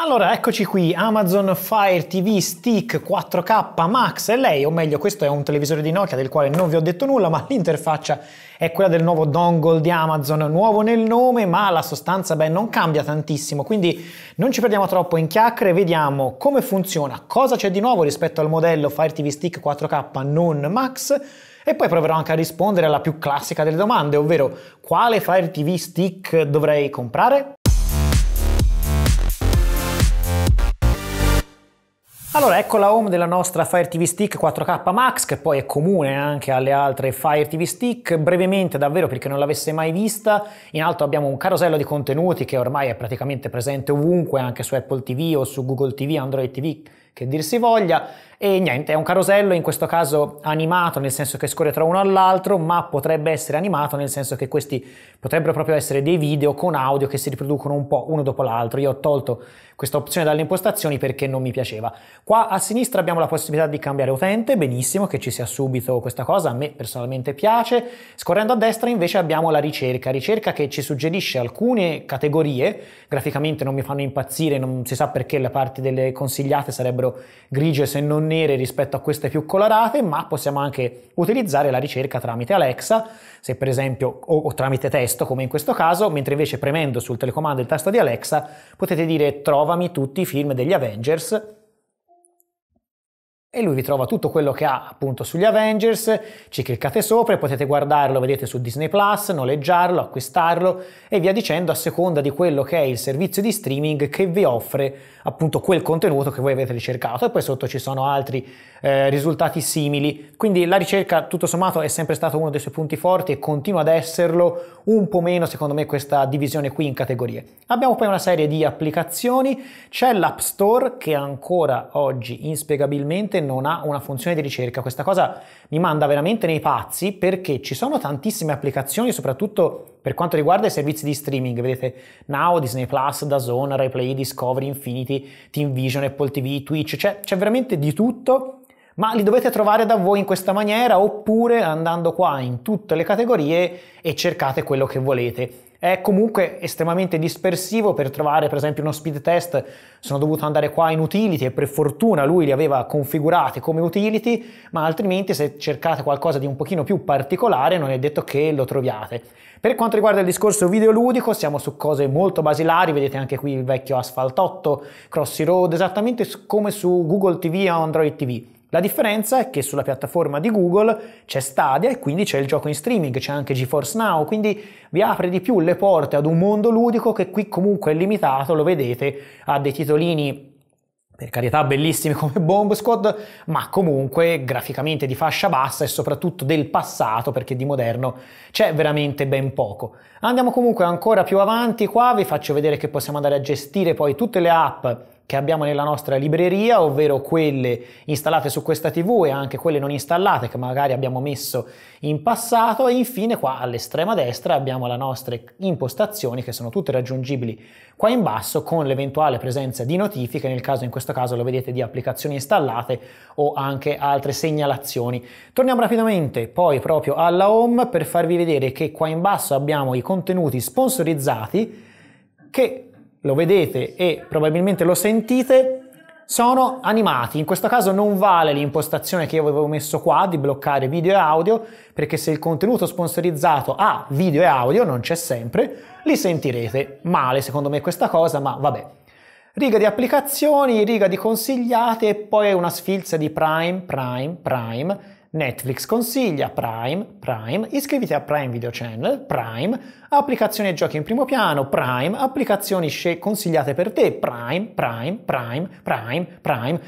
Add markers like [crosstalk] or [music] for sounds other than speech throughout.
Allora, eccoci qui, Amazon Fire TV Stick 4K Max e lei, o meglio, questo è un televisore di Nokia del quale non vi ho detto nulla, ma [laughs] l'interfaccia è quella del nuovo dongle di Amazon, nuovo nel nome, ma la sostanza, beh, non cambia tantissimo, quindi non ci perdiamo troppo in chiacchiere, vediamo come funziona, cosa c'è di nuovo rispetto al modello Fire TV Stick 4K non Max, e poi proverò anche a rispondere alla più classica delle domande, ovvero quale Fire TV Stick dovrei comprare? Allora, ecco la home della nostra Fire TV Stick 4K Max, che poi è comune anche alle altre Fire TV Stick. Brevemente, davvero, perché non l'avesse mai vista, in alto abbiamo un carosello di contenuti che ormai è praticamente presente ovunque, anche su Apple TV o su Google TV, Android TV, che dir si voglia. E niente, è un carosello in questo caso animato, nel senso che scorre tra uno all'altro, ma potrebbe essere animato nel senso che questi potrebbero proprio essere dei video con audio che si riproducono un po' uno dopo l'altro. Io ho tolto questa opzione dalle impostazioni perché non mi piaceva. Qua a sinistra abbiamo la possibilità di cambiare utente, benissimo che ci sia subito questa cosa, a me personalmente piace. Scorrendo a destra invece abbiamo la ricerca, ricerca che ci suggerisce alcune categorie, graficamente non mi fanno impazzire, non si sa perché le parti delle consigliate sarebbero grigie se non nere rispetto a queste più colorate, ma possiamo anche utilizzare la ricerca tramite Alexa, se per esempio o, o tramite testo come in questo caso, mentre invece premendo sul telecomando il tasto di Alexa potete dire trovo trovami tutti i film degli Avengers e lui vi trova tutto quello che ha appunto sugli Avengers, ci cliccate sopra e potete guardarlo, vedete su Disney Plus, noleggiarlo, acquistarlo e via dicendo a seconda di quello che è il servizio di streaming che vi offre appunto quel contenuto che voi avete ricercato e poi sotto ci sono altri eh, risultati simili. Quindi la ricerca tutto sommato è sempre stato uno dei suoi punti forti e continua ad esserlo un po' meno secondo me questa divisione qui in categorie. Abbiamo poi una serie di applicazioni, c'è l'App Store che ancora oggi inspiegabilmente non ha una funzione di ricerca. Questa cosa mi manda veramente nei pazzi perché ci sono tantissime applicazioni, soprattutto per quanto riguarda i servizi di streaming, vedete Now, Disney Plus, DAZN, RaiPlay, Discovery, Infinity, TeamVision, Apple TV, Twitch, cioè c'è veramente di tutto ma li dovete trovare da voi in questa maniera oppure andando qua in tutte le categorie e cercate quello che volete. È comunque estremamente dispersivo per trovare per esempio uno speed test, sono dovuto andare qua in utility e per fortuna lui li aveva configurati come utility, ma altrimenti se cercate qualcosa di un pochino più particolare non è detto che lo troviate. Per quanto riguarda il discorso videoludico siamo su cose molto basilari, vedete anche qui il vecchio Asphalt 8, Crossy Road, esattamente come su Google TV o Android TV. La differenza è che sulla piattaforma di Google c'è Stadia e quindi c'è il gioco in streaming, c'è anche GeForce Now, quindi vi apre di più le porte ad un mondo ludico che qui comunque è limitato, lo vedete, a dei titolini per carità bellissimi come Bomb Squad, ma comunque graficamente di fascia bassa e soprattutto del passato, perché di moderno c'è veramente ben poco. Andiamo comunque ancora più avanti qua, vi faccio vedere che possiamo andare a gestire poi tutte le app che abbiamo nella nostra libreria, ovvero quelle installate su questa TV e anche quelle non installate che magari abbiamo messo in passato e infine qua all'estrema destra abbiamo le nostre impostazioni che sono tutte raggiungibili qua in basso con l'eventuale presenza di notifiche, nel caso in questo caso lo vedete di applicazioni installate o anche altre segnalazioni. Torniamo rapidamente poi proprio alla home per farvi vedere che qua in basso abbiamo i contenuti sponsorizzati che lo vedete e probabilmente lo sentite, sono animati. In questo caso non vale l'impostazione che io avevo messo qua di bloccare video e audio, perché se il contenuto sponsorizzato ha video e audio, non c'è sempre, li sentirete. Male secondo me questa cosa, ma vabbè. Riga di applicazioni, riga di consigliate e poi una sfilza di Prime, Prime, Prime Netflix consiglia, Prime, Prime, iscriviti a Prime Video Channel, Prime, applicazioni giochi in primo piano, Prime, applicazioni sce- consigliate per te, Prime, Prime, Prime, Prime, Prime.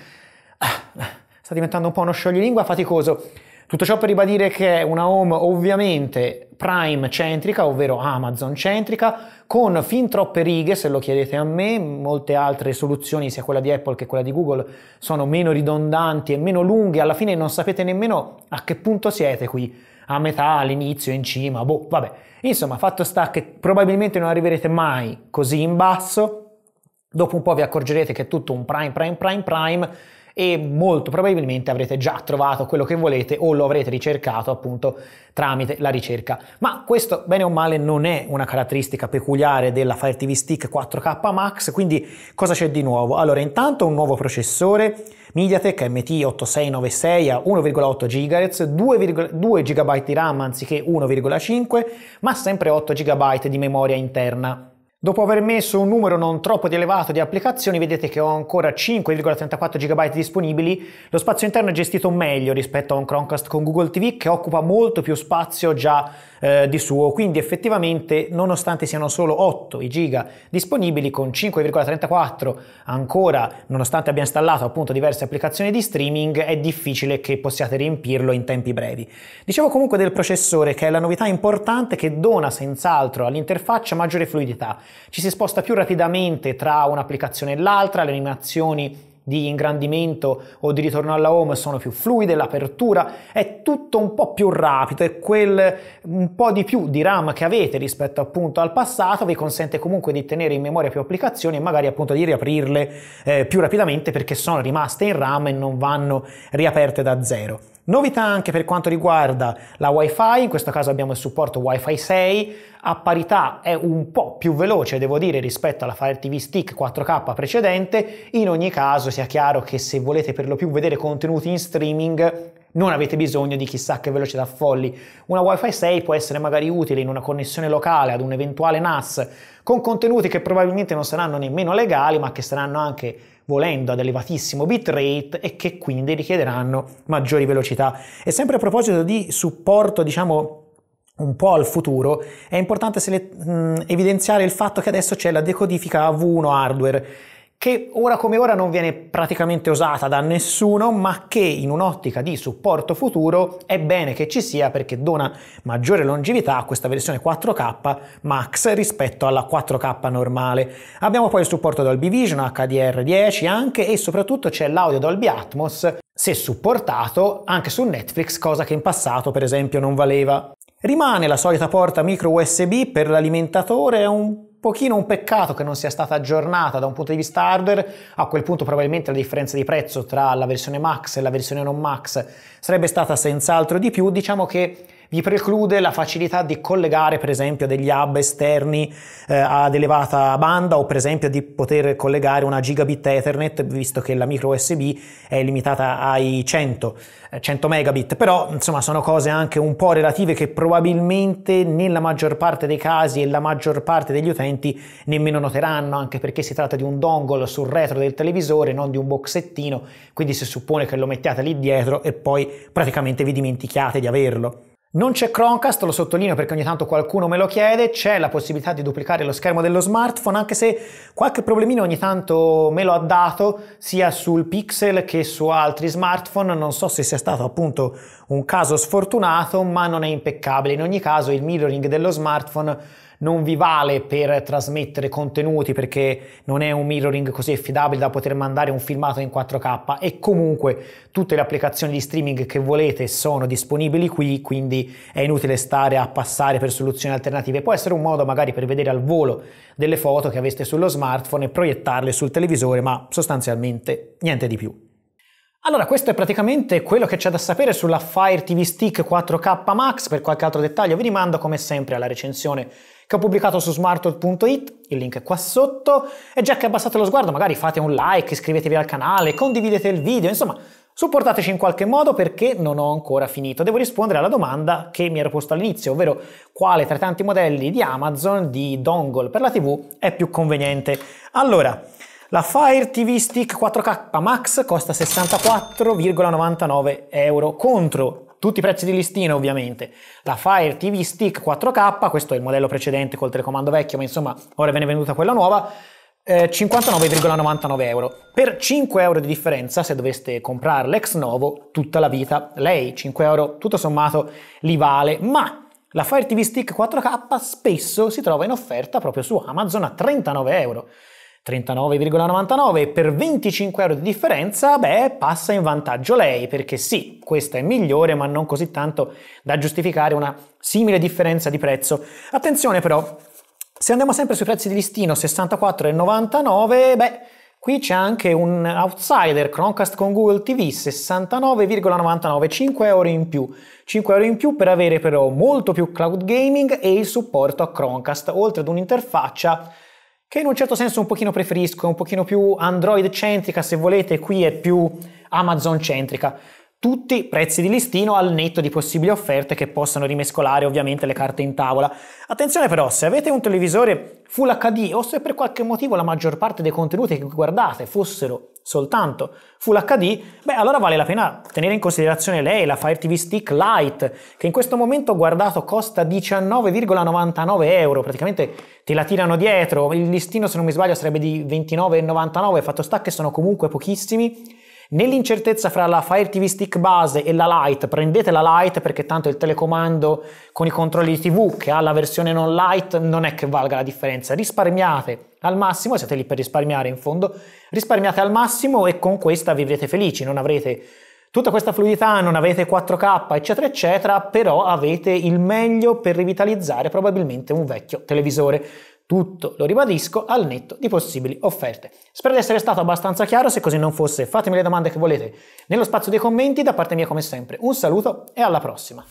Ah, sta diventando un po' uno scioglilingua faticoso. Tutto ciò per ribadire che è una home ovviamente Prime centrica, ovvero Amazon centrica, con fin troppe righe, se lo chiedete a me, molte altre soluzioni, sia quella di Apple che quella di Google, sono meno ridondanti e meno lunghe, alla fine non sapete nemmeno a che punto siete qui, a metà, all'inizio, in cima, boh, vabbè. Insomma, fatto sta che probabilmente non arriverete mai così in basso, dopo un po' vi accorgerete che è tutto un Prime, Prime, Prime, Prime, e molto probabilmente avrete già trovato quello che volete o lo avrete ricercato appunto tramite la ricerca. Ma questo bene o male non è una caratteristica peculiare della Fire TV Stick 4K Max, quindi cosa c'è di nuovo? Allora intanto un nuovo processore MediaTek MT8696 a 1,8 GHz, 2, 2 GB di RAM anziché 1,5, ma sempre 8 GB di memoria interna. Dopo aver messo un numero non troppo di elevato di applicazioni, vedete che ho ancora 5,34 GB disponibili. Lo spazio interno è gestito meglio rispetto a un Chromecast con Google TV che occupa molto più spazio già eh, di suo, quindi effettivamente nonostante siano solo 8 i giga disponibili con 5,34 ancora, nonostante abbia installato appunto diverse applicazioni di streaming, è difficile che possiate riempirlo in tempi brevi. Dicevo comunque del processore che è la novità importante che dona senz'altro all'interfaccia maggiore fluidità ci si sposta più rapidamente tra un'applicazione e l'altra, le animazioni di ingrandimento o di ritorno alla home sono più fluide, l'apertura è tutto un po' più rapido e quel un po' di più di RAM che avete rispetto appunto al passato vi consente comunque di tenere in memoria più applicazioni e magari appunto di riaprirle eh, più rapidamente perché sono rimaste in RAM e non vanno riaperte da zero. Novità anche per quanto riguarda la WiFi, in questo caso abbiamo il supporto WiFi 6, a parità è un po' più veloce, devo dire, rispetto alla Fire TV Stick 4K precedente. In ogni caso sia chiaro che se volete per lo più vedere contenuti in streaming non avete bisogno di chissà che velocità folli. Una Wi-Fi 6 può essere magari utile in una connessione locale ad un eventuale NAS con contenuti che probabilmente non saranno nemmeno legali, ma che saranno anche volendo ad elevatissimo bitrate e che quindi richiederanno maggiori velocità. E sempre a proposito di supporto, diciamo un po' al futuro, è importante sele- mh, evidenziare il fatto che adesso c'è la decodifica AV1 hardware che ora come ora non viene praticamente usata da nessuno, ma che in un'ottica di supporto futuro è bene che ci sia perché dona maggiore longevità a questa versione 4K Max rispetto alla 4K normale. Abbiamo poi il supporto Dolby Vision, HDR10 anche e soprattutto c'è l'audio Dolby Atmos se supportato anche su Netflix, cosa che in passato per esempio non valeva. Rimane la solita porta micro USB per l'alimentatore, un pochino un peccato che non sia stata aggiornata da un punto di vista hardware, a quel punto probabilmente la differenza di prezzo tra la versione Max e la versione non Max sarebbe stata senz'altro di più, diciamo che vi preclude la facilità di collegare per esempio degli hub esterni eh, ad elevata banda o per esempio di poter collegare una gigabit Ethernet visto che la micro USB è limitata ai 100, 100 eh, megabit, però insomma sono cose anche un po' relative che probabilmente nella maggior parte dei casi e la maggior parte degli utenti nemmeno noteranno anche perché si tratta di un dongle sul retro del televisore, non di un boxettino, quindi si suppone che lo mettiate lì dietro e poi praticamente vi dimentichiate di averlo. Non c'è Chromecast, lo sottolineo perché ogni tanto qualcuno me lo chiede, c'è la possibilità di duplicare lo schermo dello smartphone, anche se qualche problemino ogni tanto me lo ha dato sia sul Pixel che su altri smartphone, non so se sia stato appunto un caso sfortunato, ma non è impeccabile. In ogni caso il mirroring dello smartphone non vi vale per trasmettere contenuti perché non è un mirroring così affidabile da poter mandare un filmato in 4K e comunque tutte le applicazioni di streaming che volete sono disponibili qui, quindi è inutile stare a passare per soluzioni alternative. Può essere un modo magari per vedere al volo delle foto che aveste sullo smartphone e proiettarle sul televisore, ma sostanzialmente niente di più. Allora, questo è praticamente quello che c'è da sapere sulla Fire TV Stick 4K Max. Per qualche altro dettaglio vi rimando come sempre alla recensione che ho pubblicato su smartworld.it, il link è qua sotto, e già che abbassate lo sguardo magari fate un like, iscrivetevi al canale, condividete il video, insomma Supportateci in qualche modo perché non ho ancora finito. Devo rispondere alla domanda che mi ero posto all'inizio, ovvero quale tra i tanti modelli di Amazon di dongle per la TV è più conveniente. Allora, la Fire TV Stick 4K Max costa 64,99 euro contro tutti i prezzi di listino ovviamente, la Fire TV Stick 4K, questo è il modello precedente col telecomando vecchio, ma insomma ora viene venduta quella nuova, eh, 59,99 euro. Per 5 euro di differenza, se doveste comprare l'ex novo, tutta la vita, lei 5 euro tutto sommato li vale, ma la Fire TV Stick 4K spesso si trova in offerta proprio su Amazon a 39 euro. 39,99 per 25 euro di differenza, beh, passa in vantaggio lei, perché sì, questa è migliore, ma non così tanto da giustificare una simile differenza di prezzo. Attenzione però, se andiamo sempre sui prezzi di listino 64,99, beh, qui c'è anche un outsider Chromecast con Google TV 69,99, 5 euro in più. 5 euro in più per avere però molto più cloud gaming e il supporto a Chromecast, oltre ad un'interfaccia che in un certo senso un pochino preferisco, è un pochino più Android centrica se volete, qui è più Amazon centrica tutti prezzi di listino al netto di possibili offerte che possano rimescolare ovviamente le carte in tavola. Attenzione però, se avete un televisore Full HD o se per qualche motivo la maggior parte dei contenuti che guardate fossero soltanto Full HD, beh allora vale la pena tenere in considerazione lei, la Fire TV Stick Lite, che in questo momento ho guardato costa 19,99 euro, praticamente te la tirano dietro, il listino se non mi sbaglio sarebbe di 29,99, fatto sta che sono comunque pochissimi Nell'incertezza fra la Fire TV Stick base e la Lite, prendete la Lite perché tanto il telecomando con i controlli di TV che ha la versione non Lite non è che valga la differenza. Risparmiate al massimo, siete lì per risparmiare in fondo, risparmiate al massimo e con questa vivrete felici, non avrete tutta questa fluidità, non avete 4K, eccetera, eccetera, però avete il meglio per rivitalizzare probabilmente un vecchio televisore. Tutto, lo ribadisco, al netto di possibili offerte. Spero di essere stato abbastanza chiaro, se così non fosse fatemi le domande che volete nello spazio dei commenti, da parte mia come sempre un saluto e alla prossima.